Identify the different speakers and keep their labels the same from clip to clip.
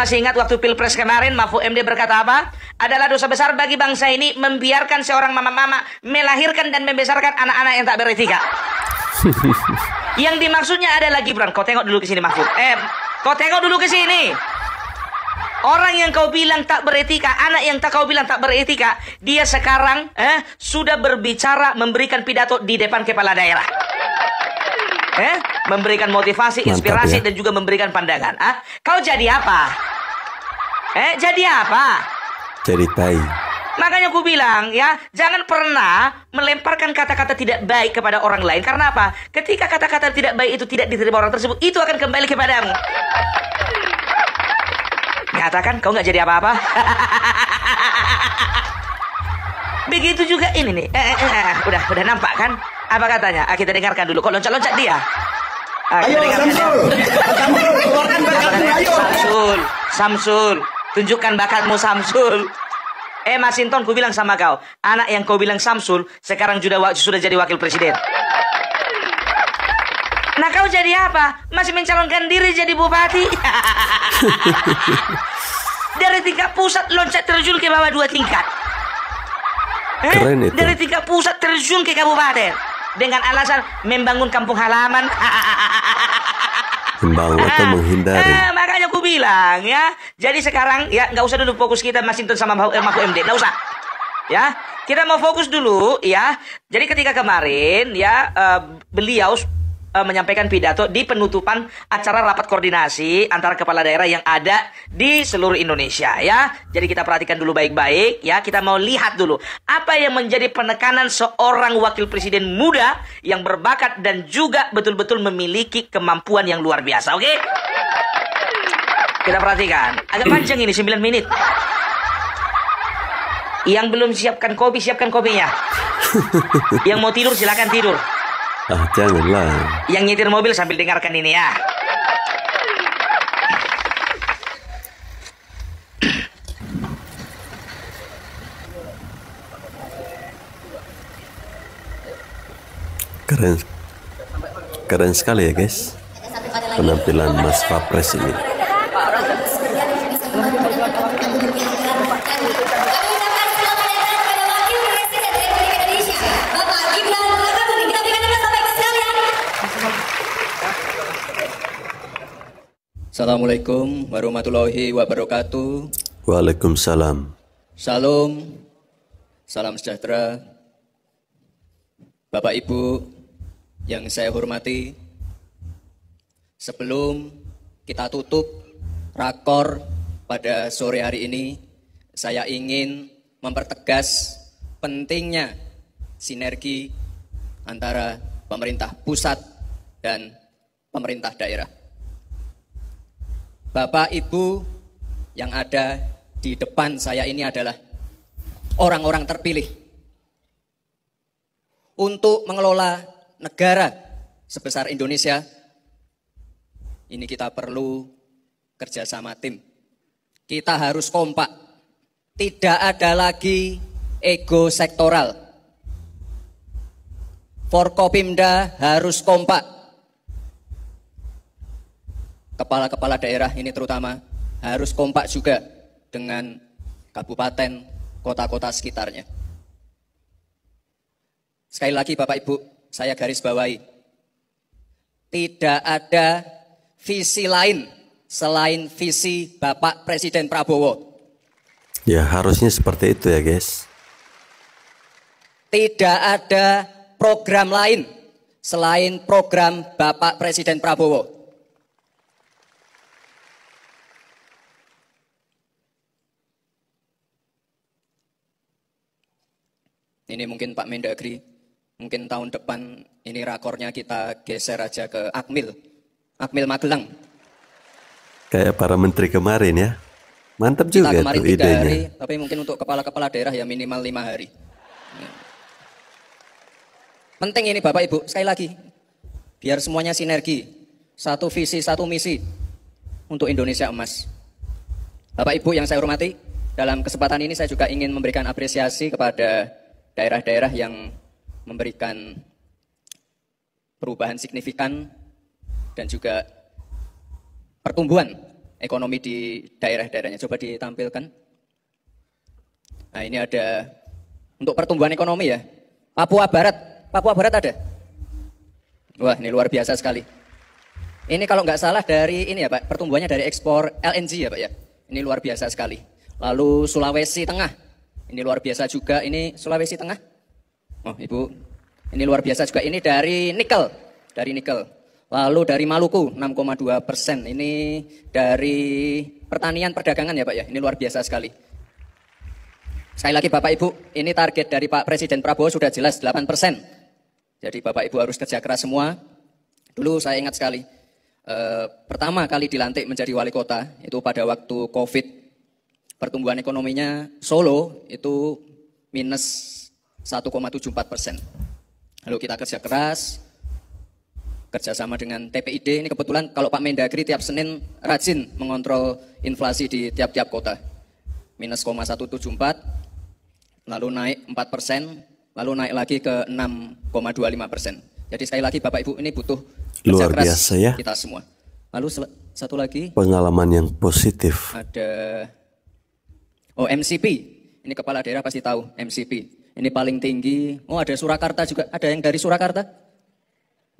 Speaker 1: masih ingat waktu pilpres kemarin Mahfud MD berkata apa? Adalah dosa besar bagi bangsa ini membiarkan seorang mama-mama melahirkan dan membesarkan anak-anak yang tak beretika. yang dimaksudnya adalah Gibran. Kau tengok dulu ke sini Mahfud. Eh, kau tengok dulu ke sini. Orang yang kau bilang tak beretika, anak yang tak kau bilang tak beretika, dia sekarang eh sudah berbicara memberikan pidato di depan kepala daerah eh? memberikan motivasi, Mantap, inspirasi ya. dan juga memberikan pandangan. Ah, kau jadi apa? Eh, jadi apa? Jadi tai. Makanya aku bilang ya, jangan pernah melemparkan kata-kata tidak baik kepada orang lain. Karena apa? Ketika kata-kata tidak baik itu tidak diterima orang tersebut, itu akan kembali kepadamu. Katakan kau nggak jadi apa-apa. Begitu juga ini nih. Eh, eh, eh, eh, eh. udah, udah nampak kan? Apa katanya? Ah, kita dengarkan dulu. Kok loncat-loncat dia? Ah, ayo, Samsul. Samsul, keluarkan bakatmu, ayo. Samsul, Samsul. Tunjukkan bakatmu, Samsul. Eh Mas Sinton, ku bilang sama kau, anak yang kau bilang Samsul sekarang sudah sudah jadi wakil presiden. Nah kau jadi apa? Masih mencalonkan diri jadi bupati? Dari tingkat pusat loncat terjun ke bawah dua tingkat. Eh? Keren itu. Dari tingkat pusat terjun ke kabupaten dengan alasan membangun kampung halaman.
Speaker 2: Membangun atau ah, menghindari. Eh,
Speaker 1: makanya aku bilang ya. Jadi sekarang ya nggak usah dulu fokus kita masih Masinton sama eh, Mahfud MD, nggak usah. Ya, kita mau fokus dulu ya. Jadi ketika kemarin ya uh, beliau uh, menyampaikan pidato di penutupan acara rapat koordinasi antara kepala daerah yang ada di seluruh Indonesia ya. Jadi kita perhatikan dulu baik-baik ya. Kita mau lihat dulu apa yang menjadi penekanan seorang wakil presiden muda yang berbakat dan juga betul-betul memiliki kemampuan yang luar biasa. Oke? Okay? Kita perhatikan. Agak panjang ini 9 menit. Yang belum siapkan kopi, siapkan kopinya. Yang mau tidur silakan tidur.
Speaker 2: Ah, janganlah.
Speaker 1: Yang nyetir mobil sambil dengarkan ini ya.
Speaker 2: Keren. Keren sekali ya, guys. Penampilan Mas Papres ini.
Speaker 3: Assalamualaikum warahmatullahi wabarakatuh.
Speaker 2: Waalaikumsalam.
Speaker 3: Salam. Salam sejahtera. Bapak Ibu yang saya hormati. Sebelum kita tutup rakor pada sore hari ini, saya ingin mempertegas pentingnya sinergi antara pemerintah pusat dan pemerintah daerah Bapak, Ibu yang ada di depan saya ini adalah orang-orang terpilih untuk mengelola negara sebesar Indonesia. Ini kita perlu kerjasama tim. Kita harus kompak. Tidak ada lagi ego sektoral. Forkopimda harus kompak kepala-kepala daerah ini terutama harus kompak juga dengan kabupaten, kota-kota sekitarnya. Sekali lagi Bapak Ibu, saya garis bawahi. Tidak ada visi lain selain visi Bapak Presiden Prabowo.
Speaker 2: Ya, harusnya seperti itu ya, guys.
Speaker 3: Tidak ada program lain selain program Bapak Presiden Prabowo. Ini mungkin Pak Mendagri, mungkin tahun depan ini rakornya kita geser aja ke Akmil. Akmil Magelang.
Speaker 2: Kayak para menteri kemarin ya. Mantap juga kita kemarin tuh idenya. Hari,
Speaker 3: tapi mungkin untuk kepala-kepala daerah ya minimal lima hari. Penting ini Bapak Ibu, sekali lagi. Biar semuanya sinergi. Satu visi, satu misi untuk Indonesia emas. Bapak Ibu yang saya hormati, dalam kesempatan ini saya juga ingin memberikan apresiasi kepada daerah-daerah yang memberikan perubahan signifikan dan juga pertumbuhan ekonomi di daerah-daerahnya. Coba ditampilkan. Nah ini ada untuk pertumbuhan ekonomi ya. Papua Barat, Papua Barat ada? Wah ini luar biasa sekali. Ini kalau nggak salah dari ini ya Pak, pertumbuhannya dari ekspor LNG ya Pak ya. Ini luar biasa sekali. Lalu Sulawesi Tengah, ini luar biasa juga. Ini Sulawesi Tengah. Oh, Ibu. Ini luar biasa juga. Ini dari nikel. Dari nikel. Lalu dari Maluku 6,2 persen. Ini dari pertanian perdagangan ya Pak ya. Ini luar biasa sekali. Sekali lagi Bapak Ibu, ini target dari Pak Presiden Prabowo sudah jelas 8 persen. Jadi Bapak Ibu harus kerja keras semua. Dulu saya ingat sekali, e, pertama kali dilantik menjadi wali kota itu pada waktu COVID pertumbuhan ekonominya Solo itu minus 1,74 persen. Lalu kita kerja keras, kerjasama dengan TPID. Ini kebetulan kalau Pak Mendagri tiap Senin rajin mengontrol inflasi di tiap-tiap kota. Minus empat lalu naik 4 persen, lalu naik lagi ke 6,25 persen. Jadi sekali lagi Bapak Ibu ini butuh
Speaker 2: luar biasa ya kita
Speaker 3: semua. Lalu satu lagi
Speaker 2: pengalaman yang positif.
Speaker 3: Ada Oh, MCP. Ini kepala daerah pasti tahu MCP. Ini paling tinggi. Oh, ada Surakarta juga. Ada yang dari Surakarta?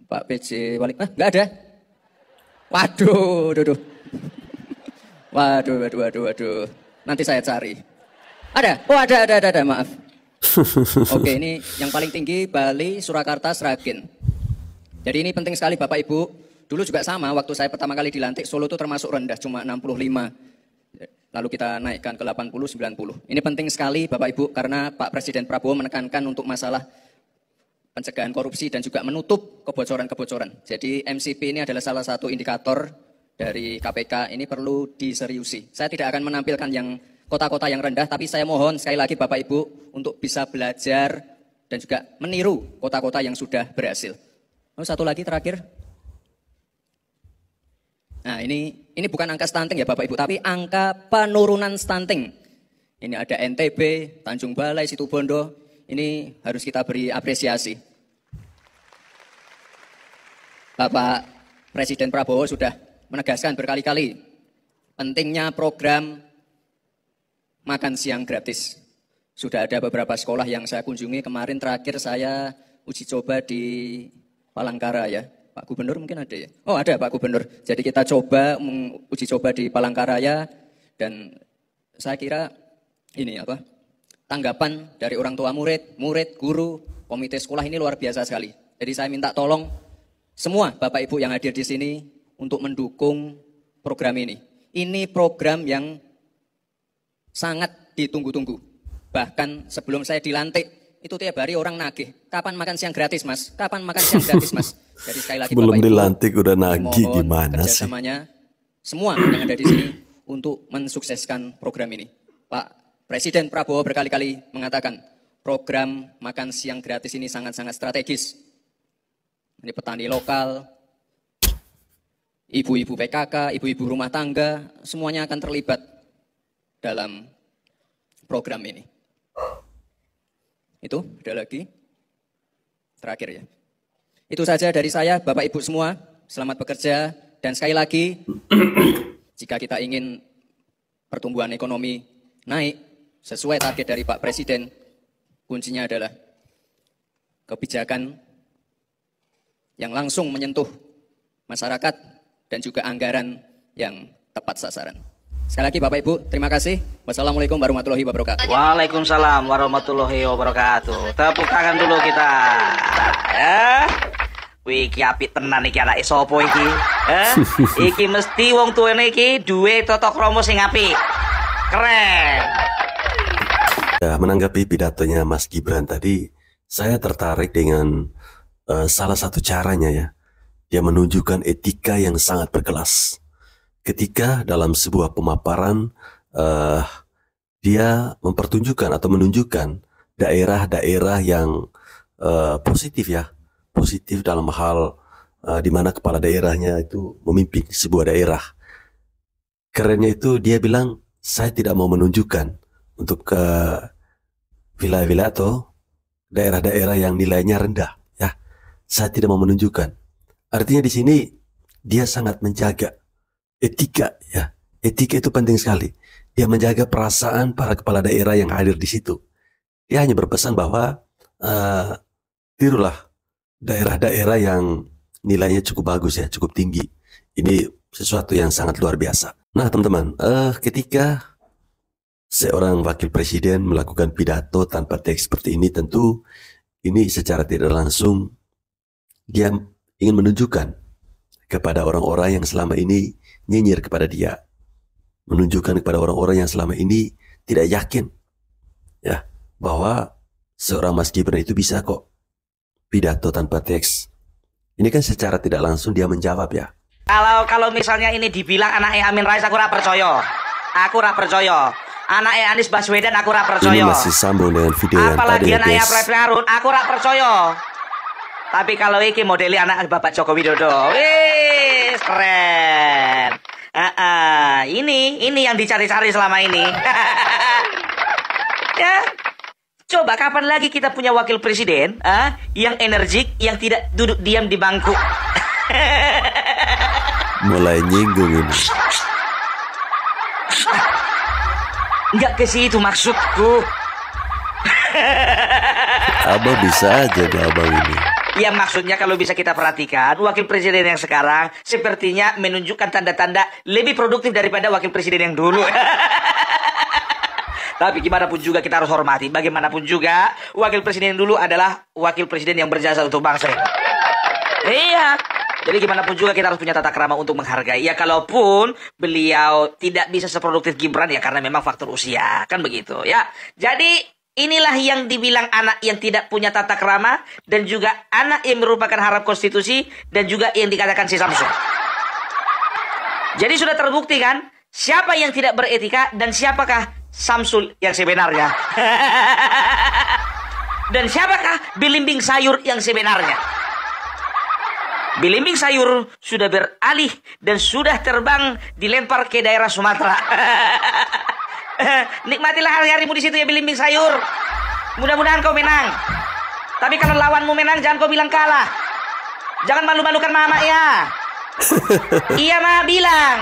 Speaker 3: Pak PC Wali. Ah, nggak ada. Waduh, duh, Waduh, waduh, waduh, waduh. Nanti saya cari. Ada. Oh, ada, ada, ada, ada. Maaf.
Speaker 2: Oke,
Speaker 3: ini yang paling tinggi Bali, Surakarta, Sragen. Jadi ini penting sekali Bapak Ibu. Dulu juga sama, waktu saya pertama kali dilantik, Solo itu termasuk rendah, cuma 65. Lalu kita naikkan ke 80-90. Ini penting sekali Bapak Ibu karena Pak Presiden Prabowo menekankan untuk masalah pencegahan korupsi dan juga menutup kebocoran-kebocoran. Jadi MCP ini adalah salah satu indikator dari KPK ini perlu diseriusi. Saya tidak akan menampilkan yang kota-kota yang rendah, tapi saya mohon sekali lagi Bapak Ibu untuk bisa belajar dan juga meniru kota-kota yang sudah berhasil. Lalu satu lagi terakhir, Nah, ini ini bukan angka stunting ya Bapak Ibu, tapi angka penurunan stunting. Ini ada NTB, Tanjung Balai, Situbondo. Ini harus kita beri apresiasi. Bapak Presiden Prabowo sudah menegaskan berkali-kali pentingnya program makan siang gratis. Sudah ada beberapa sekolah yang saya kunjungi kemarin terakhir saya uji coba di Palangkara ya. Pak Gubernur mungkin ada ya? Oh ada Pak Gubernur. Jadi kita coba uji coba di Palangkaraya dan saya kira ini apa tanggapan dari orang tua murid, murid, guru, komite sekolah ini luar biasa sekali. Jadi saya minta tolong semua Bapak Ibu yang hadir di sini untuk mendukung program ini. Ini program yang sangat ditunggu-tunggu. Bahkan sebelum saya dilantik itu tiap hari orang nagih. Kapan makan siang gratis, Mas? Kapan makan siang gratis, Mas? Jadi sekali lagi Belum Bapak dilantik
Speaker 2: Ibu, udah nagih gimana sih?
Speaker 3: semua yang ada di sini untuk mensukseskan program ini. Pak Presiden Prabowo berkali-kali mengatakan program makan siang gratis ini sangat-sangat strategis. Ini petani lokal, ibu-ibu PKK, ibu-ibu rumah tangga, semuanya akan terlibat dalam program ini. Itu, ada lagi. Terakhir ya. Itu saja dari saya, Bapak Ibu semua. Selamat bekerja. Dan sekali lagi, jika kita ingin pertumbuhan ekonomi naik sesuai target dari Pak Presiden, kuncinya adalah kebijakan yang langsung menyentuh masyarakat dan juga anggaran yang tepat sasaran. Sekali lagi Bapak Ibu, terima kasih. Wassalamualaikum
Speaker 1: warahmatullahi wabarakatuh. Waalaikumsalam warahmatullahi wabarakatuh. Tepuk tangan dulu kita. Ya. Wih, iki api tenan iki anak sapa iki? Eh, iki mesti wong tuwene iki duwe tata krama sing apik. Keren.
Speaker 2: Ya, menanggapi pidatonya Mas Gibran tadi, saya tertarik dengan uh, salah satu caranya ya. Dia menunjukkan etika yang sangat berkelas ketika dalam sebuah pemaparan uh, dia mempertunjukkan atau menunjukkan daerah-daerah yang uh, positif ya positif dalam hal uh, di mana kepala daerahnya itu memimpin sebuah daerah kerennya itu dia bilang saya tidak mau menunjukkan untuk ke wilayah-wilayah atau daerah-daerah yang nilainya rendah ya saya tidak mau menunjukkan artinya di sini dia sangat menjaga etika ya etika itu penting sekali dia menjaga perasaan para kepala daerah yang hadir di situ dia hanya berpesan bahwa uh, tirulah daerah-daerah yang nilainya cukup bagus ya cukup tinggi ini sesuatu yang sangat luar biasa nah teman-teman uh, ketika seorang wakil presiden melakukan pidato tanpa teks seperti ini tentu ini secara tidak langsung dia ingin menunjukkan kepada orang-orang yang selama ini nyinyir kepada dia. Menunjukkan kepada orang-orang yang selama ini tidak yakin ya bahwa seorang Mas Gibran itu bisa kok pidato tanpa teks. Ini kan secara tidak langsung dia menjawab ya.
Speaker 1: Kalau kalau misalnya ini dibilang anak anaknya Amin Rais aku ora percaya. Aku ora percaya. Anaknya Anies Baswedan aku ora percaya. Ini masih
Speaker 2: sambung dengan video Apalagi yang tadi. Apalagi anak Previn
Speaker 1: Arun aku ora percaya. Tapi kalau iki modeli anak Bapak Joko Widodo. Wis keren. Uh, uh, ini ini yang dicari-cari selama ini. ya. Coba kapan lagi kita punya wakil presiden uh, yang energik, yang tidak duduk diam di bangku.
Speaker 2: Mulai nyinggung ini.
Speaker 1: Enggak ke situ maksudku.
Speaker 2: Abah bisa aja di abang ini.
Speaker 1: Ya maksudnya kalau bisa kita perhatikan, wakil presiden yang sekarang sepertinya menunjukkan tanda-tanda lebih produktif daripada wakil presiden yang dulu. Tapi gimana pun juga kita harus hormati. Bagaimanapun juga, wakil presiden yang dulu adalah wakil presiden yang berjasa untuk bangsa. Iya. Jadi gimana pun juga kita harus punya tata kerama untuk menghargai. Ya kalaupun beliau tidak bisa seproduktif Gibran ya karena memang faktor usia, kan begitu ya. Jadi Inilah yang dibilang anak yang tidak punya tata kerama dan juga anak yang merupakan harap konstitusi dan juga yang dikatakan si Samsul. Jadi sudah terbukti kan siapa yang tidak beretika dan siapakah Samsul yang sebenarnya. dan siapakah bilimbing sayur yang sebenarnya? Bilimbing sayur sudah beralih dan sudah terbang dilempar ke daerah Sumatera. Nikmatilah hari-harimu di situ ya belimbing sayur. Mudah-mudahan kau menang. Tapi kalau lawanmu menang jangan kau bilang kalah. Jangan malu-malukan mama ya. iya mah bilang.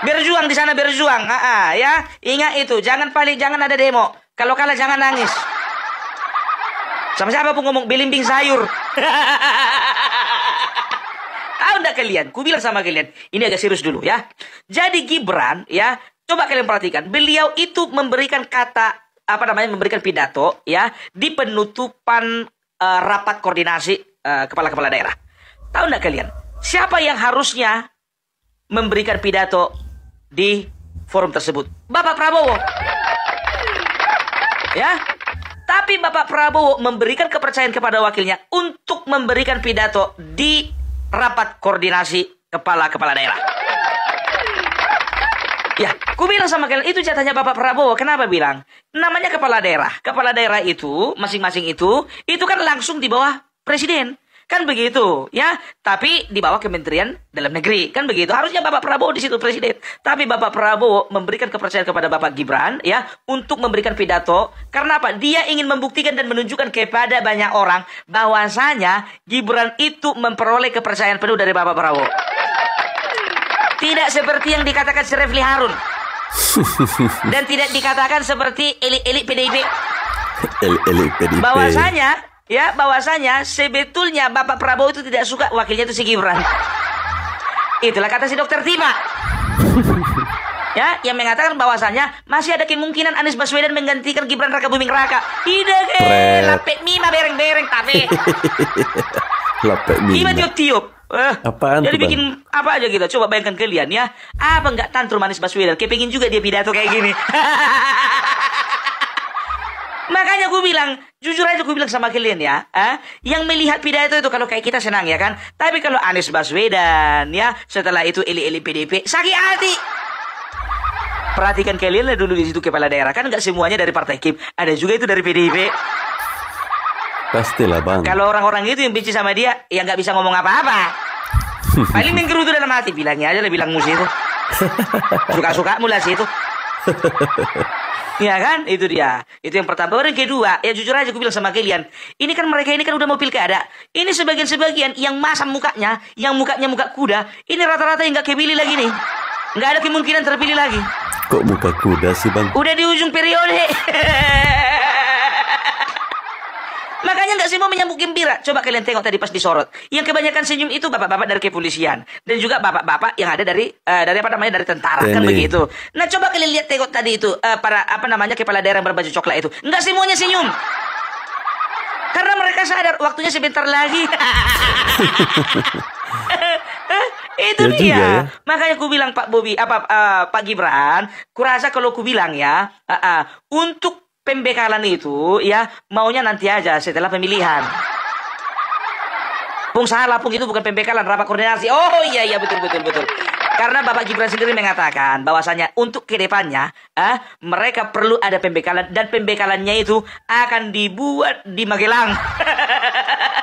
Speaker 1: berjuang di sana berjuang, ha -ha, ya. Ingat itu, jangan paling jangan ada demo. Kalau kalah jangan nangis. Sama siapa pun ngomong belimbing sayur. Tahu ndak kalian? Ku bilang sama kalian, ini agak serius dulu ya. Jadi Gibran ya, Coba kalian perhatikan, beliau itu memberikan kata apa namanya memberikan pidato ya di penutupan uh, rapat koordinasi kepala eh, kepala-kepala daerah. Tahu nggak kalian siapa yang harusnya memberikan pidato di forum tersebut? Bapak Prabowo. Ya. Tapi Bapak Prabowo memberikan kepercayaan kepada wakilnya untuk memberikan pidato di rapat koordinasi kepala-kepala daerah. Ya, ku bilang sama kalian itu jatahnya Bapak Prabowo. Kenapa bilang? Namanya kepala daerah. Kepala daerah itu masing-masing itu itu kan langsung di bawah presiden. Kan begitu, ya. Tapi di bawah Kementerian Dalam Negeri, kan begitu. Harusnya Bapak Prabowo di situ presiden. Tapi Bapak Prabowo memberikan kepercayaan kepada Bapak Gibran, ya, untuk memberikan pidato. Karena apa? Dia ingin membuktikan dan menunjukkan kepada banyak orang bahwasanya Gibran itu memperoleh kepercayaan penuh dari Bapak Prabowo. Tidak seperti yang dikatakan Serefli Harun. Dan tidak dikatakan seperti elit-elit PDIP.
Speaker 2: Elit-elit PDIP. Bahwasanya,
Speaker 1: ya, bahwasanya sebetulnya Bapak Prabowo itu tidak suka wakilnya itu si Gibran. Itulah kata si dokter Tima. ya, yang mengatakan bahwasanya masih ada kemungkinan Anies Baswedan menggantikan Gibran Raka Buming Raka. Tidak, lapet mima bereng-bereng tapi.
Speaker 2: lapet mima. Tiba
Speaker 1: tiup-tiup. Eh,
Speaker 2: Apaan jadi bikin
Speaker 1: apa aja gitu. coba bayangkan kalian ya apa nggak tantrum manis Baswedan kayak pengen juga dia pidato kayak gini Makanya gue bilang, jujur aja gue bilang sama kalian ya, eh, yang melihat pidato itu kalau kayak kita senang ya kan, tapi kalau Anies Baswedan ya, setelah itu eli-eli PDP, sakit hati. Perhatikan kalian lah dulu di situ kepala daerah kan nggak semuanya dari partai Kim, ada juga itu dari PDP.
Speaker 2: Pastilah bang. Kalau
Speaker 1: orang-orang itu yang benci sama dia, ya nggak bisa ngomong apa-apa. Paling main kerudung dalam hati, bilangnya aja lah bilang musuh itu. Suka-suka mulai sih itu. Iya kan? Itu dia. Itu yang pertama. orang kedua, ya jujur aja gue bilang sama kalian, ini kan mereka ini kan udah mau pilkada. Ini sebagian-sebagian yang masam mukanya, yang mukanya muka kuda, ini rata-rata yang nggak kepilih lagi nih. Nggak ada kemungkinan terpilih lagi.
Speaker 2: Kok muka kuda sih bang?
Speaker 1: Udah di ujung periode. Makanya nggak semua menyambut gembira. Coba kalian tengok tadi pas disorot. Yang kebanyakan senyum itu bapak-bapak dari kepolisian dan juga bapak-bapak yang ada dari uh, dari apa namanya dari tentara kan begitu. Nah coba kalian lihat tengok tadi itu uh, para apa namanya kepala daerah yang berbaju coklat itu nggak semuanya senyum. Karena mereka sadar waktunya sebentar lagi. itu ya dia. ya. Makanya aku bilang Pak Bobi apa uh, Pak Gibran, kurasa kalau aku bilang ya, uh, uh, untuk pembekalan itu ya maunya nanti aja setelah pemilihan. Pung salah, pung itu bukan pembekalan, rapat koordinasi. Oh iya iya betul betul betul. Karena Bapak Gibran sendiri mengatakan bahwasanya untuk kedepannya eh, mereka perlu ada pembekalan dan pembekalannya itu akan dibuat di Magelang.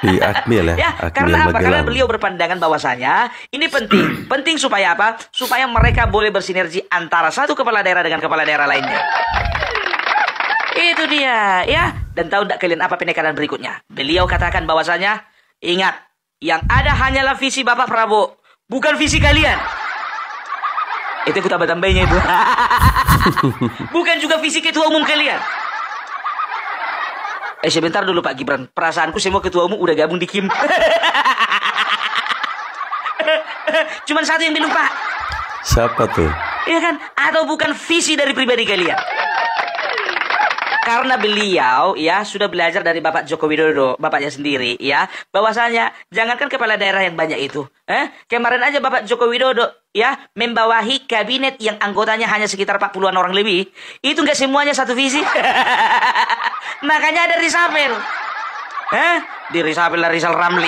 Speaker 2: di Akmil ya. ya Akmil karena apa? Magelang. Karena beliau
Speaker 1: berpandangan bahwasanya ini penting. penting supaya apa? Supaya mereka boleh bersinergi antara satu kepala daerah dengan kepala daerah lainnya. Itu dia, ya. Dan tahu tidak kalian apa penekanan berikutnya? Beliau katakan bahwasanya, ingat, yang ada hanyalah visi Bapak Prabowo, bukan visi kalian. Itu aku tambah tambahinnya itu. bukan juga visi ketua umum kalian. Eh sebentar dulu Pak Gibran, perasaanku semua ketua umum udah gabung di Kim. Cuman satu yang belum Pak.
Speaker 2: Siapa tuh?
Speaker 1: Iya kan? Atau bukan visi dari pribadi kalian? karena beliau ya sudah belajar dari Bapak Joko Widodo, bapaknya sendiri ya, bahwasanya jangankan kepala daerah yang banyak itu, eh kemarin aja Bapak Joko Widodo ya membawahi kabinet yang anggotanya hanya sekitar 40-an orang lebih, itu nggak semuanya satu visi. Makanya ada risapel. Eh, di risapel Rizal Ramli.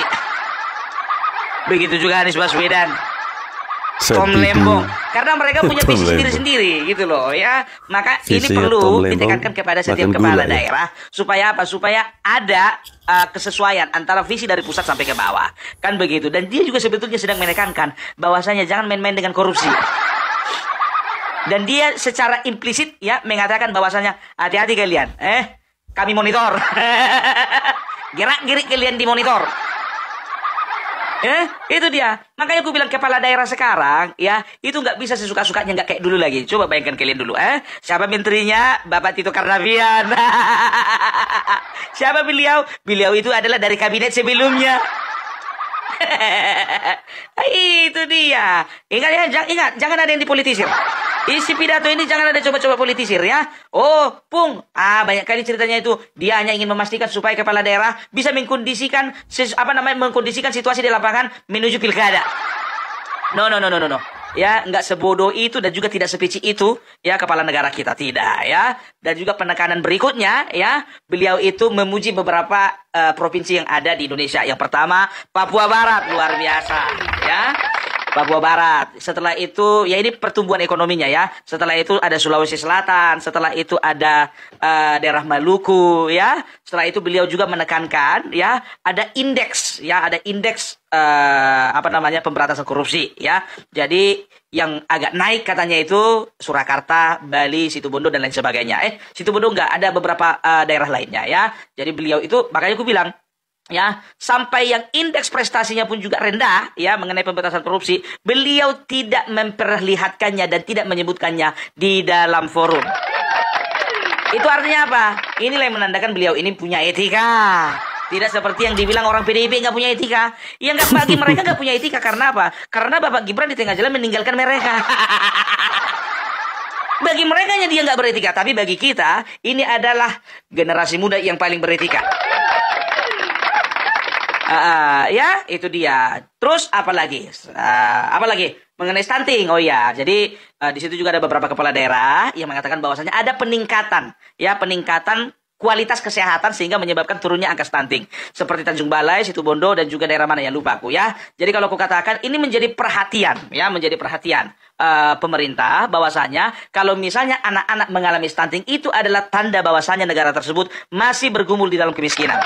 Speaker 1: Begitu juga Anies Baswedan.
Speaker 2: Tom Lembong
Speaker 1: karena mereka punya visi sendiri-sendiri gitu loh ya maka ini perlu ditekankan kepada setiap kepala daerah ya? supaya apa supaya ada uh, kesesuaian antara visi dari pusat sampai ke bawah kan begitu dan dia juga sebetulnya sedang menekankan bahwasanya jangan main-main dengan korupsi dan dia secara implisit ya mengatakan bahwasanya hati-hati kalian eh kami monitor gerak gerik kalian dimonitor eh itu dia. Makanya aku bilang kepala daerah sekarang, ya, itu nggak bisa sesuka-sukanya nggak kayak dulu lagi. Coba bayangkan kalian dulu, eh, siapa menterinya? Bapak Tito Karnavian. siapa beliau? Beliau itu adalah dari kabinet sebelumnya. itu dia. Ingat ya, ingat, jangan ada yang dipolitisir. Isi pidato ini jangan ada coba-coba politisir ya. Oh, Pung. Ah, banyak kali ceritanya itu. Dia hanya ingin memastikan supaya kepala daerah bisa mengkondisikan apa namanya mengkondisikan situasi di lapangan menuju pilkada. No, no, no, no, no, no. Ya, nggak sebodoh itu dan juga tidak sepici itu ya kepala negara kita tidak ya. Dan juga penekanan berikutnya ya, beliau itu memuji beberapa uh, provinsi yang ada di Indonesia. Yang pertama, Papua Barat luar biasa ya. Papua Barat. Setelah itu ya ini pertumbuhan ekonominya ya. Setelah itu ada Sulawesi Selatan, setelah itu ada uh, daerah Maluku ya. Setelah itu beliau juga menekankan ya ada indeks ya, ada indeks uh, apa namanya pemberantasan korupsi ya. Jadi yang agak naik katanya itu Surakarta, Bali, Situbondo dan lain sebagainya. Eh, Situbondo enggak, ada beberapa uh, daerah lainnya ya. Jadi beliau itu makanya aku bilang ya sampai yang indeks prestasinya pun juga rendah ya mengenai pemberantasan korupsi beliau tidak memperlihatkannya dan tidak menyebutkannya di dalam forum itu artinya apa inilah yang menandakan beliau ini punya etika tidak seperti yang dibilang orang PDIP nggak punya etika. Yang nggak bagi mereka nggak punya etika karena apa? Karena Bapak Gibran di tengah jalan meninggalkan mereka. bagi mereka dia nggak beretika, tapi bagi kita ini adalah generasi muda yang paling beretika. Uh, ya, itu dia. Terus apa lagi? Uh, apa lagi? Mengenai stunting. Oh ya, jadi uh, di situ juga ada beberapa kepala daerah yang mengatakan bahwasannya ada peningkatan, ya peningkatan kualitas kesehatan sehingga menyebabkan turunnya angka stunting. Seperti Tanjung Balai, Situbondo, dan juga daerah mana ya lupa aku ya. Jadi kalau aku katakan ini menjadi perhatian ya, menjadi perhatian uh, pemerintah bahwasanya kalau misalnya anak-anak mengalami stunting itu adalah tanda bahwasanya negara tersebut masih bergumul di dalam kemiskinan.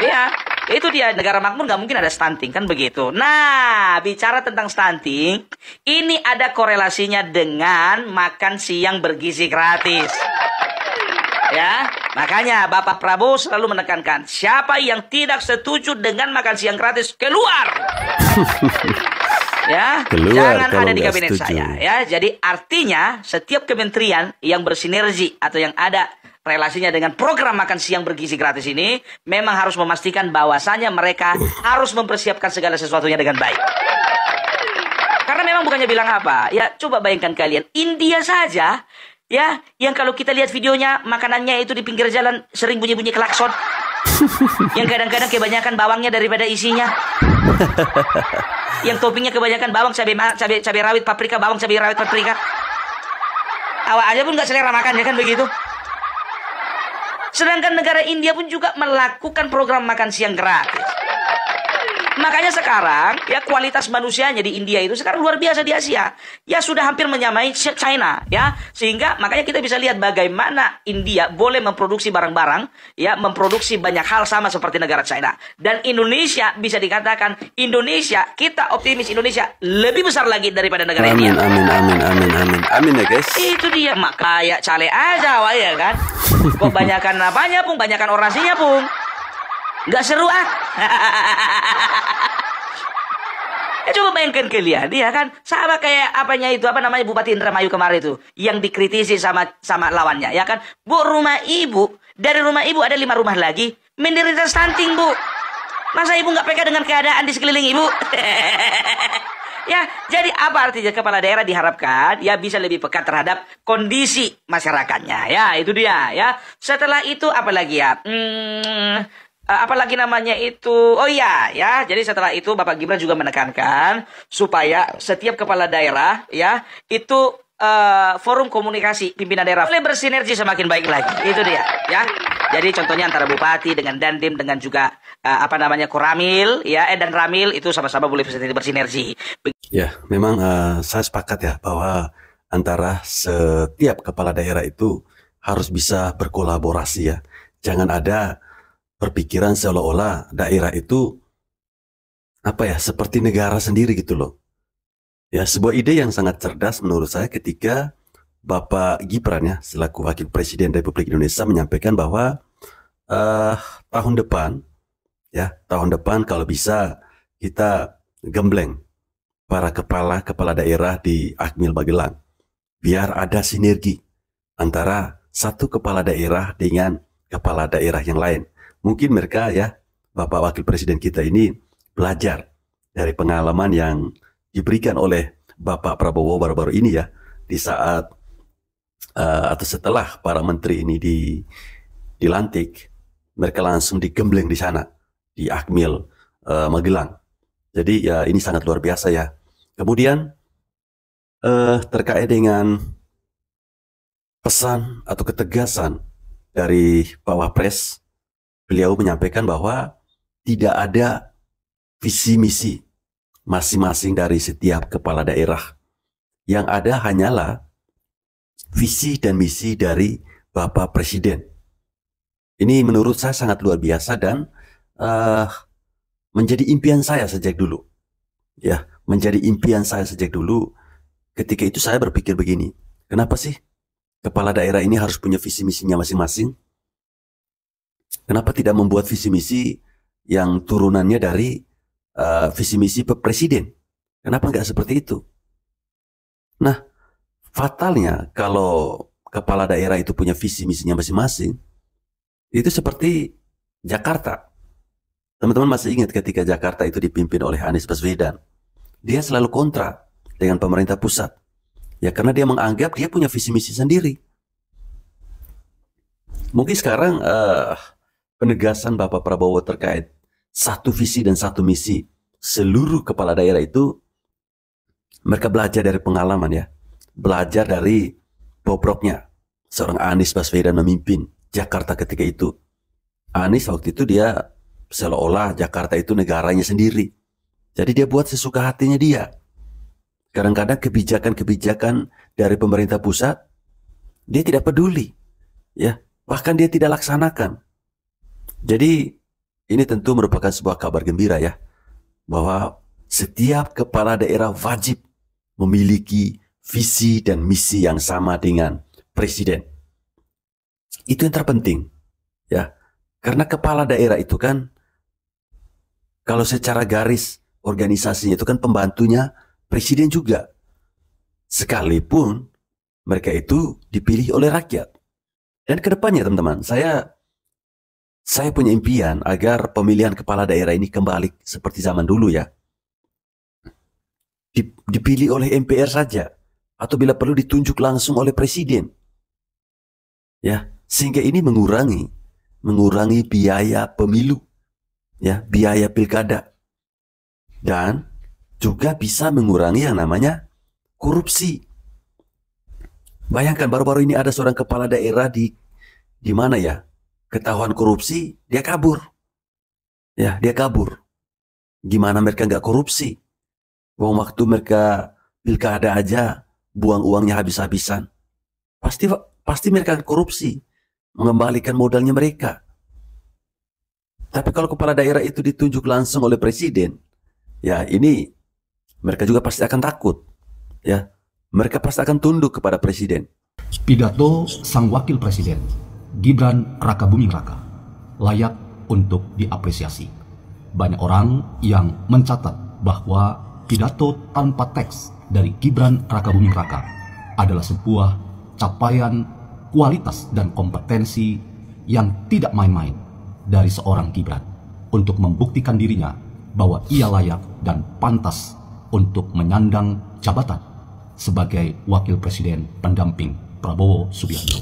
Speaker 1: Iya, itu dia negara makmur nggak mungkin ada stunting kan begitu. Nah, bicara tentang stunting, ini ada korelasinya dengan makan siang bergizi gratis. Ya, makanya Bapak Prabowo selalu menekankan siapa yang tidak setuju dengan makan siang gratis keluar. ya, keluar jangan ada di kabinet saya. Ya, jadi artinya setiap kementerian yang bersinergi atau yang ada relasinya dengan program makan siang bergizi gratis ini memang harus memastikan bahwasannya mereka harus mempersiapkan segala sesuatunya dengan baik. Karena memang bukannya bilang apa, ya coba bayangkan kalian, India saja ya yang kalau kita lihat videonya makanannya itu di pinggir jalan sering bunyi-bunyi klakson yang kadang-kadang kebanyakan bawangnya daripada isinya yang toppingnya kebanyakan bawang cabai cabai cabai rawit paprika bawang cabai rawit paprika awak aja pun nggak selera makan ya kan begitu Sedangkan negara India pun juga melakukan program makan siang gratis. Makanya sekarang ya kualitas manusianya di India itu sekarang luar biasa di Asia. Ya sudah hampir menyamai China ya. Sehingga makanya kita bisa lihat bagaimana India boleh memproduksi barang-barang ya memproduksi banyak hal sama seperti negara China. Dan Indonesia bisa dikatakan Indonesia kita optimis Indonesia lebih besar lagi daripada negara amin, India. Amin amin
Speaker 2: amin amin amin ya guys. Itu
Speaker 1: dia mak kayak cale aja wah ya kan. Kok banyakkan apanya pun banyakkan orasinya pun. Gak seru ah. ya, coba bayangkan kalian, ya kan sama kayak apanya itu apa namanya Bupati Indramayu kemarin itu yang dikritisi sama sama lawannya, ya kan? Bu rumah ibu dari rumah ibu ada lima rumah lagi menderita stunting bu. Masa ibu nggak peka dengan keadaan di sekeliling ibu? ya, jadi apa artinya kepala daerah diharapkan ya bisa lebih peka terhadap kondisi masyarakatnya. Ya, itu dia ya. Setelah itu apa lagi ya? Hmm, Eh, apalagi namanya itu oh iya ya jadi setelah itu Bapak Gibran juga menekankan supaya setiap kepala daerah ya itu uh, forum komunikasi pimpinan daerah boleh bersinergi semakin baik lagi itu dia ya jadi contohnya antara bupati dengan dandim dengan juga uh, apa namanya koramil ya eh dan ramil itu sama-sama boleh bersinergi
Speaker 2: ya memang uh, saya sepakat ya bahwa antara setiap kepala daerah itu harus bisa berkolaborasi ya jangan ada berpikiran seolah-olah daerah itu apa ya seperti negara sendiri gitu loh. Ya sebuah ide yang sangat cerdas menurut saya ketika Bapak Gibran ya selaku Wakil Presiden Republik Indonesia menyampaikan bahwa uh, tahun depan ya tahun depan kalau bisa kita gembleng para kepala kepala daerah di Akmil Magelang biar ada sinergi antara satu kepala daerah dengan kepala daerah yang lain mungkin mereka ya Bapak Wakil Presiden kita ini belajar dari pengalaman yang diberikan oleh Bapak Prabowo baru-baru ini ya di saat uh, atau setelah para menteri ini di dilantik mereka langsung digembleng di sana di Akmil uh, Magelang. Jadi ya ini sangat luar biasa ya. Kemudian uh, terkait dengan pesan atau ketegasan dari Pak Wapres beliau menyampaikan bahwa tidak ada visi misi masing-masing dari setiap kepala daerah. Yang ada hanyalah visi dan misi dari Bapak Presiden. Ini menurut saya sangat luar biasa dan uh, menjadi impian saya sejak dulu. Ya, menjadi impian saya sejak dulu. Ketika itu saya berpikir begini, kenapa sih kepala daerah ini harus punya visi misinya masing-masing? Kenapa tidak membuat visi misi yang turunannya dari uh, visi misi presiden? Kenapa nggak seperti itu? Nah, fatalnya kalau kepala daerah itu punya visi misinya masing-masing, itu seperti Jakarta. Teman-teman masih ingat ketika Jakarta itu dipimpin oleh Anies Baswedan. Dia selalu kontra dengan pemerintah pusat. Ya karena dia menganggap dia punya visi misi sendiri. Mungkin sekarang uh, penegasan Bapak Prabowo terkait satu visi dan satu misi seluruh kepala daerah itu mereka belajar dari pengalaman ya belajar dari bobroknya seorang Anies Baswedan memimpin Jakarta ketika itu Anies waktu itu dia seolah-olah Jakarta itu negaranya sendiri jadi dia buat sesuka hatinya dia kadang-kadang kebijakan-kebijakan dari pemerintah pusat dia tidak peduli ya bahkan dia tidak laksanakan jadi ini tentu merupakan sebuah kabar gembira ya bahwa setiap kepala daerah wajib memiliki visi dan misi yang sama dengan presiden. Itu yang terpenting ya. Karena kepala daerah itu kan kalau secara garis organisasinya itu kan pembantunya presiden juga. Sekalipun mereka itu dipilih oleh rakyat. Dan kedepannya teman-teman, saya saya punya impian agar pemilihan kepala daerah ini kembali seperti zaman dulu ya. Dipilih oleh MPR saja atau bila perlu ditunjuk langsung oleh presiden. Ya, sehingga ini mengurangi mengurangi biaya pemilu. Ya, biaya pilkada. Dan juga bisa mengurangi yang namanya korupsi. Bayangkan baru-baru ini ada seorang kepala daerah di di mana ya? ketahuan korupsi, dia kabur. Ya, dia kabur. Gimana mereka nggak korupsi? Uang waktu mereka pilkada aja buang uangnya habis-habisan. Pasti pasti mereka korupsi, mengembalikan modalnya mereka. Tapi kalau kepala daerah itu ditunjuk langsung oleh presiden, ya ini mereka juga pasti akan takut. Ya, mereka pasti akan tunduk kepada presiden. Pidato
Speaker 4: sang wakil presiden Gibran Raka Buming Raka layak untuk diapresiasi. Banyak orang yang mencatat bahwa pidato tanpa teks dari Gibran Raka Buming Raka adalah sebuah capaian kualitas dan kompetensi yang tidak main-main dari seorang Gibran untuk membuktikan dirinya bahwa ia layak dan pantas untuk menyandang jabatan sebagai wakil presiden pendamping Prabowo Subianto.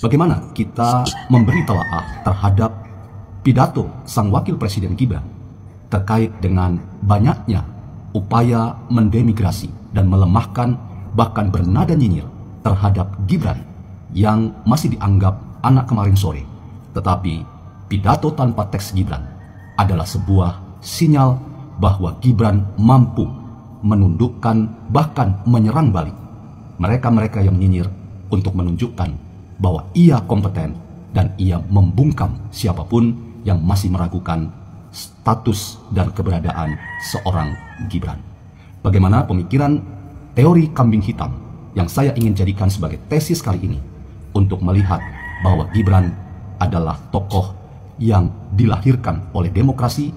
Speaker 4: Bagaimana kita memberi telaah terhadap pidato sang wakil presiden Gibran terkait dengan banyaknya upaya mendemigrasi dan melemahkan bahkan bernada nyinyir terhadap Gibran yang masih dianggap anak kemarin sore. Tetapi pidato tanpa teks Gibran adalah sebuah sinyal bahwa Gibran mampu menundukkan bahkan menyerang balik mereka-mereka yang nyinyir untuk menunjukkan bahwa ia kompeten dan ia membungkam siapapun yang masih meragukan status dan keberadaan seorang Gibran. Bagaimana pemikiran teori kambing hitam yang saya ingin jadikan sebagai tesis kali ini untuk melihat bahwa Gibran adalah tokoh yang dilahirkan oleh demokrasi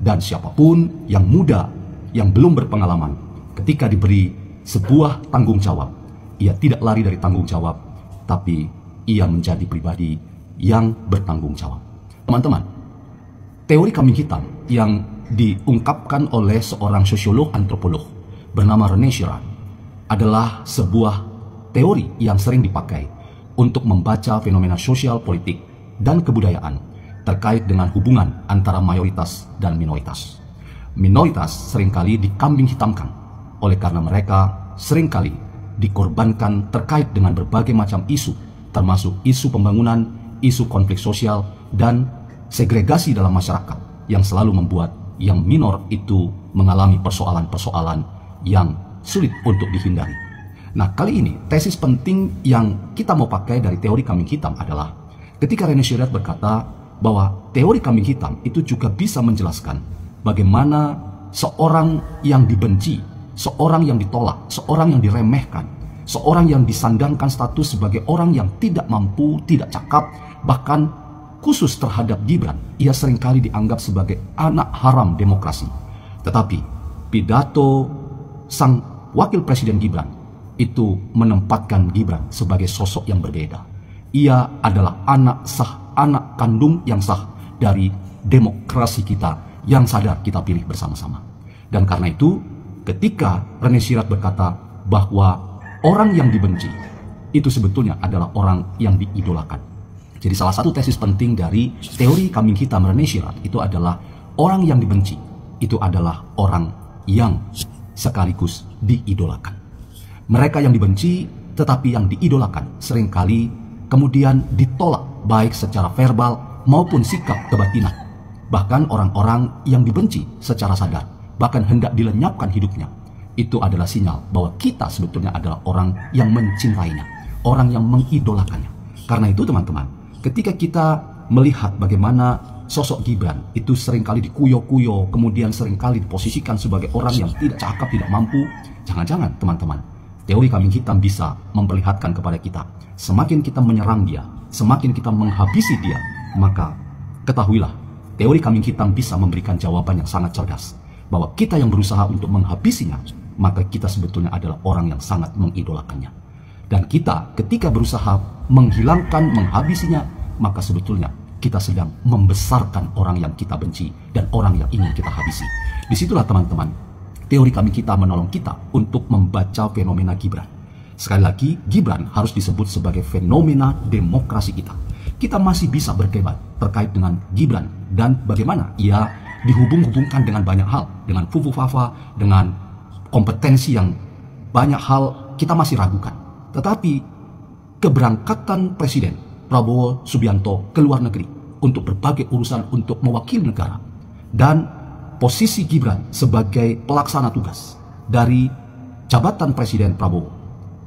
Speaker 4: dan siapapun yang muda yang belum berpengalaman ketika diberi sebuah tanggung jawab ia tidak lari dari tanggung jawab tapi ia menjadi pribadi yang bertanggung jawab. Teman-teman, teori kambing hitam yang diungkapkan oleh seorang sosiolog antropolog bernama Rene Girard adalah sebuah teori yang sering dipakai untuk membaca fenomena sosial, politik, dan kebudayaan terkait dengan hubungan antara mayoritas dan minoritas. Minoritas seringkali dikambing hitamkan oleh karena mereka seringkali dikorbankan terkait dengan berbagai macam isu termasuk isu pembangunan, isu konflik sosial, dan segregasi dalam masyarakat yang selalu membuat yang minor itu mengalami persoalan-persoalan yang sulit untuk dihindari. Nah, kali ini tesis penting yang kita mau pakai dari teori kambing hitam adalah ketika René Girard berkata bahwa teori kambing hitam itu juga bisa menjelaskan bagaimana seorang yang dibenci, seorang yang ditolak, seorang yang diremehkan seorang yang disandangkan status sebagai orang yang tidak mampu, tidak cakap, bahkan khusus terhadap Gibran, ia seringkali dianggap sebagai anak haram demokrasi. Tetapi pidato sang wakil presiden Gibran itu menempatkan Gibran sebagai sosok yang berbeda. Ia adalah anak sah, anak kandung yang sah dari demokrasi kita yang sadar kita pilih bersama-sama. Dan karena itu, ketika Rene Sirat berkata bahwa Orang yang dibenci itu sebetulnya adalah orang yang diidolakan. Jadi salah satu tesis penting dari teori kambing hitam René itu adalah orang yang dibenci itu adalah orang yang sekaligus diidolakan. Mereka yang dibenci tetapi yang diidolakan seringkali kemudian ditolak baik secara verbal maupun sikap kebatinan. Bahkan orang-orang yang dibenci secara sadar bahkan hendak dilenyapkan hidupnya itu adalah sinyal bahwa kita sebetulnya adalah orang yang mencintainya, orang yang mengidolakannya. Karena itu teman-teman, ketika kita melihat bagaimana sosok Gibran itu seringkali dikuyo-kuyo, kemudian seringkali diposisikan sebagai orang yang tidak cakap, tidak mampu, jangan-jangan teman-teman, teori kambing hitam bisa memperlihatkan kepada kita, semakin kita menyerang dia, semakin kita menghabisi dia, maka ketahuilah, teori kambing hitam bisa memberikan jawaban yang sangat cerdas, bahwa kita yang berusaha untuk menghabisinya maka kita sebetulnya adalah orang yang sangat mengidolakannya. Dan kita ketika berusaha menghilangkan, menghabisinya, maka sebetulnya kita sedang membesarkan orang yang kita benci dan orang yang ingin kita habisi. Disitulah teman-teman, teori kami kita menolong kita untuk membaca fenomena Gibran. Sekali lagi, Gibran harus disebut sebagai fenomena demokrasi kita. Kita masih bisa berdebat terkait dengan Gibran dan bagaimana ia dihubung-hubungkan dengan banyak hal, dengan Fufu Fafa, dengan kompetensi yang banyak hal kita masih ragukan. Tetapi keberangkatan Presiden Prabowo Subianto ke luar negeri untuk berbagai urusan untuk mewakili negara dan posisi Gibran sebagai pelaksana tugas dari jabatan Presiden Prabowo.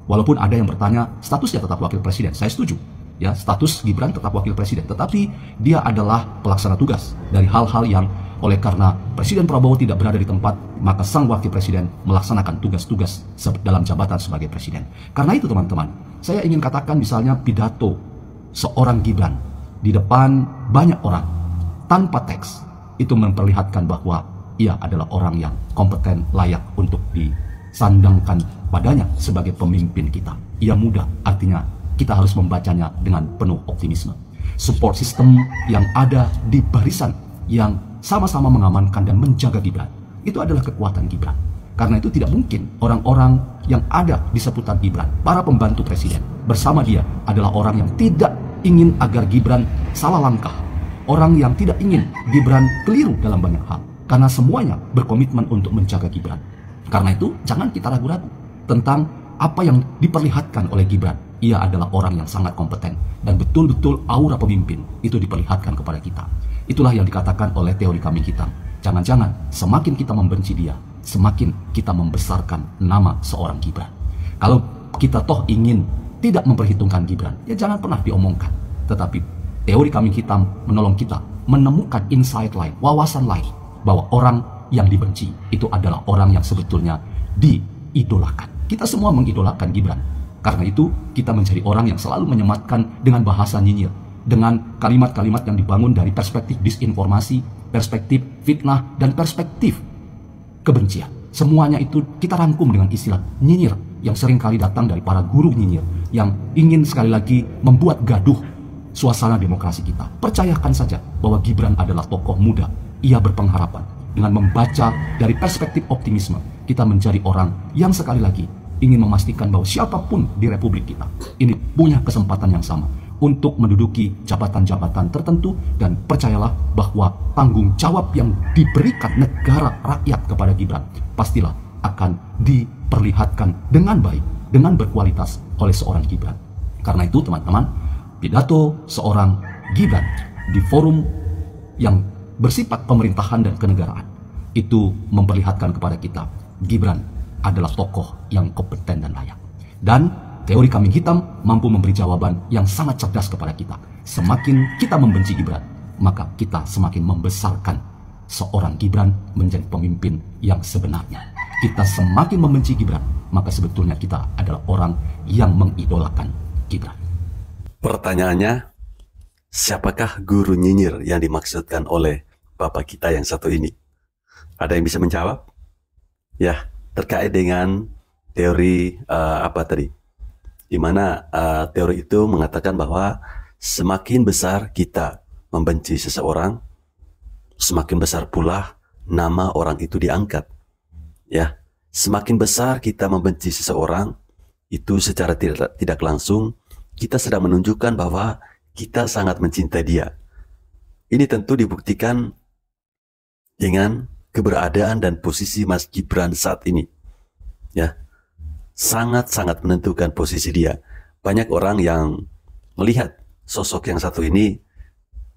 Speaker 4: Walaupun ada yang bertanya statusnya tetap wakil presiden, saya setuju. Ya, status Gibran tetap wakil presiden, tetapi dia adalah pelaksana tugas dari hal-hal yang oleh karena Presiden Prabowo tidak berada di tempat, maka sang wakil presiden melaksanakan tugas-tugas dalam jabatan sebagai presiden. Karena itu teman-teman, saya ingin katakan misalnya pidato seorang Gibran di depan banyak orang tanpa teks itu memperlihatkan bahwa ia adalah orang yang kompeten layak untuk disandangkan padanya sebagai pemimpin kita. Ia muda, artinya kita harus membacanya dengan penuh optimisme. Support system yang ada di barisan yang sama-sama mengamankan dan menjaga Gibran. Itu adalah kekuatan Gibran. Karena itu tidak mungkin orang-orang yang ada di seputar Gibran, para pembantu presiden, bersama dia adalah orang yang tidak ingin agar Gibran salah langkah. Orang yang tidak ingin Gibran keliru dalam banyak hal. Karena semuanya berkomitmen untuk menjaga Gibran. Karena itu jangan kita ragu-ragu tentang apa yang diperlihatkan oleh Gibran. Ia adalah orang yang sangat kompeten dan betul-betul aura pemimpin itu diperlihatkan kepada kita. Itulah yang dikatakan oleh teori kami hitam. Jangan-jangan semakin kita membenci dia, semakin kita membesarkan nama seorang Gibran. Kalau kita toh ingin tidak memperhitungkan Gibran, ya jangan pernah diomongkan. Tetapi teori kami hitam menolong kita menemukan insight lain, wawasan lain bahwa orang yang dibenci itu adalah orang yang sebetulnya diidolakan. Kita semua mengidolakan Gibran. Karena itu, kita menjadi orang yang selalu menyematkan dengan bahasa nyinyir, dengan kalimat-kalimat yang dibangun dari perspektif disinformasi, perspektif fitnah, dan perspektif kebencian. Semuanya itu kita rangkum dengan istilah nyinyir yang sering kali datang dari para guru nyinyir yang ingin sekali lagi membuat gaduh suasana demokrasi kita. Percayakan saja bahwa Gibran adalah tokoh muda. Ia berpengharapan dengan membaca dari perspektif optimisme kita menjadi orang yang sekali lagi ingin memastikan bahwa siapapun di republik kita ini punya kesempatan yang sama untuk menduduki jabatan-jabatan tertentu dan percayalah bahwa tanggung jawab yang diberikan negara rakyat kepada Gibran pastilah akan diperlihatkan dengan baik, dengan berkualitas oleh seorang Gibran. Karena itu teman-teman, pidato seorang Gibran di forum yang bersifat pemerintahan dan kenegaraan itu memperlihatkan kepada kita Gibran adalah tokoh yang kompeten dan layak. Dan teori kambing hitam mampu memberi jawaban yang sangat cerdas kepada kita. Semakin kita membenci Gibran, maka kita semakin membesarkan seorang Gibran menjadi pemimpin yang sebenarnya. Kita semakin membenci Gibran, maka sebetulnya kita adalah orang yang mengidolakan Gibran.
Speaker 2: Pertanyaannya, siapakah guru nyinyir yang dimaksudkan oleh Bapak kita yang satu ini? Ada yang bisa menjawab? Ya, terkait dengan teori uh, apa tadi? di mana uh, teori itu mengatakan bahwa semakin besar kita membenci seseorang, semakin besar pula nama orang itu diangkat. Ya, semakin besar kita membenci seseorang, itu secara tidak tidak langsung kita sedang menunjukkan bahwa kita sangat mencintai dia. Ini tentu dibuktikan dengan keberadaan dan posisi Mas Gibran saat ini. Ya, sangat-sangat menentukan posisi dia. Banyak orang yang melihat sosok yang satu ini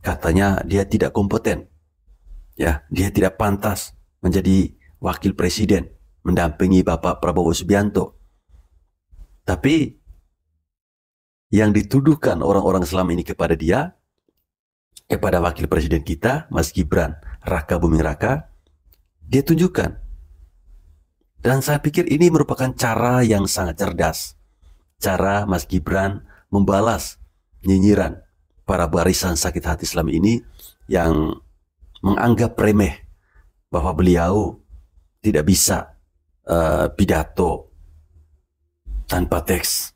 Speaker 2: katanya dia tidak kompeten. Ya, dia tidak pantas menjadi wakil presiden mendampingi Bapak Prabowo Subianto. Tapi yang dituduhkan orang-orang selama ini kepada dia, kepada wakil presiden kita, Mas Gibran Raka Buming Raka, dia tunjukkan dan saya pikir ini merupakan cara yang sangat cerdas. Cara Mas Gibran membalas nyinyiran para barisan sakit hati Islam ini yang menganggap remeh bahwa beliau tidak bisa uh, pidato tanpa teks.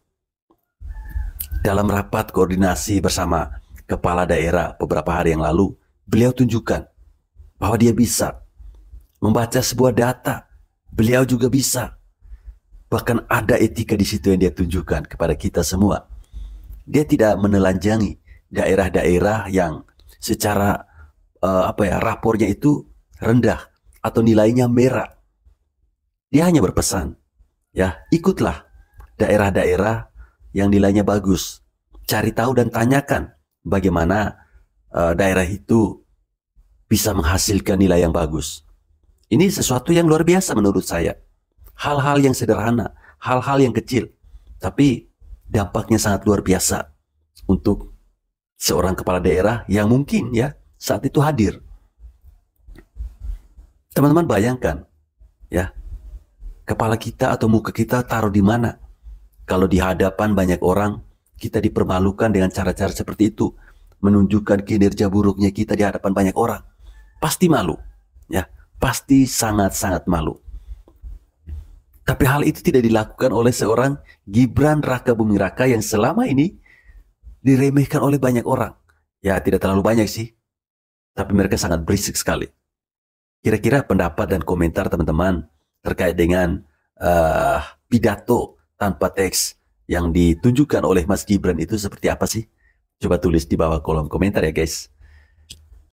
Speaker 2: Dalam rapat koordinasi bersama kepala daerah beberapa hari yang lalu, beliau tunjukkan bahwa dia bisa membaca sebuah data Beliau juga bisa. Bahkan ada etika di situ yang dia tunjukkan kepada kita semua. Dia tidak menelanjangi daerah-daerah yang secara uh, apa ya rapornya itu rendah atau nilainya merah. Dia hanya berpesan, ya ikutlah daerah-daerah yang nilainya bagus. Cari tahu dan tanyakan bagaimana uh, daerah itu bisa menghasilkan nilai yang bagus. Ini sesuatu yang luar biasa menurut saya. Hal-hal yang sederhana, hal-hal yang kecil, tapi dampaknya sangat luar biasa untuk seorang kepala daerah yang mungkin ya saat itu hadir. Teman-teman bayangkan ya, kepala kita atau muka kita taruh di mana? Kalau di hadapan banyak orang, kita dipermalukan dengan cara-cara seperti itu, menunjukkan kinerja buruknya kita di hadapan banyak orang. Pasti malu, ya pasti sangat-sangat malu. Tapi hal itu tidak dilakukan oleh seorang Gibran Raka Bumi Raka yang selama ini diremehkan oleh banyak orang. Ya tidak terlalu banyak sih, tapi mereka sangat berisik sekali. Kira-kira pendapat dan komentar teman-teman terkait dengan uh, pidato tanpa teks yang ditunjukkan oleh Mas Gibran itu seperti apa sih? Coba tulis di bawah kolom komentar ya guys.